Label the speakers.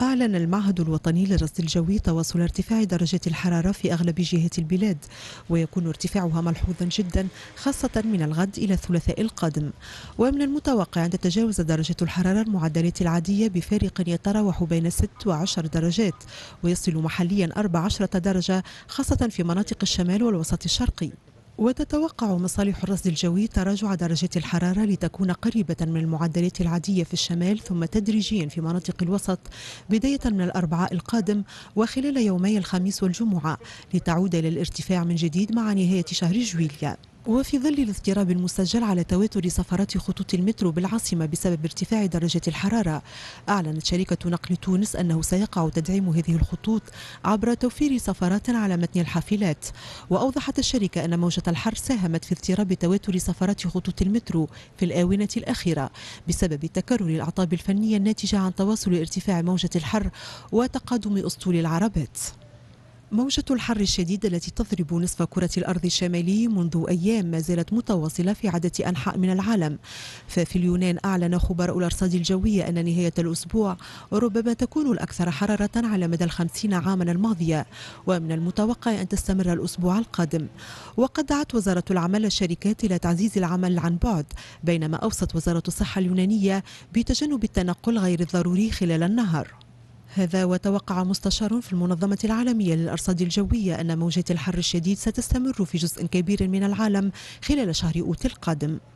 Speaker 1: أعلن المعهد الوطني للرصد الجوي تواصل ارتفاع درجة الحرارة في أغلب جهة البلاد ويكون ارتفاعها ملحوظا جدا خاصة من الغد إلى الثلاثاء القادم ومن المتوقع أن تتجاوز درجة الحرارة المعدلات العادية بفارق يتراوح بين 6 و10 درجات ويصل محليا 14 درجة خاصة في مناطق الشمال والوسط الشرقي وتتوقع مصالح الرصد الجوي تراجع درجة الحرارة لتكون قريبة من المعدلات العادية في الشمال ثم تدريجيا في مناطق الوسط بداية من الأربعاء القادم وخلال يومي الخميس والجمعة لتعود إلى الارتفاع من جديد مع نهاية شهر جويليا وفي ظل الاضطراب المسجل على تواتر سفرات خطوط المترو بالعاصمة بسبب ارتفاع درجة الحرارة أعلنت شركة نقل تونس أنه سيقع تدعيم هذه الخطوط عبر توفير سفرات على متن الحافلات وأوضحت الشركة أن موجة الحر ساهمت في اضطراب تواتر سفرات خطوط المترو في الآونة الأخيرة بسبب تكرر الأعطاب الفنية الناتجة عن تواصل ارتفاع موجة الحر وتقادم أسطول العربات موجة الحر الشديد التي تضرب نصف كرة الأرض الشمالي منذ أيام ما زالت متواصلة في عدة أنحاء من العالم ففي اليونان أعلن خبراء الأرصاد الجوية أن نهاية الأسبوع ربما تكون الأكثر حرارة على مدى الخمسين عاما الماضية ومن المتوقع أن تستمر الأسبوع القادم وقد دعت وزارة العمل الشركات إلى تعزيز العمل عن بعد بينما أوصت وزارة الصحة اليونانية بتجنب التنقل غير الضروري خلال النهار هذا وتوقع مستشار في المنظمة العالمية للأرصاد الجوية أن موجة الحر الشديد ستستمر في جزء كبير من العالم خلال شهر أوت القادم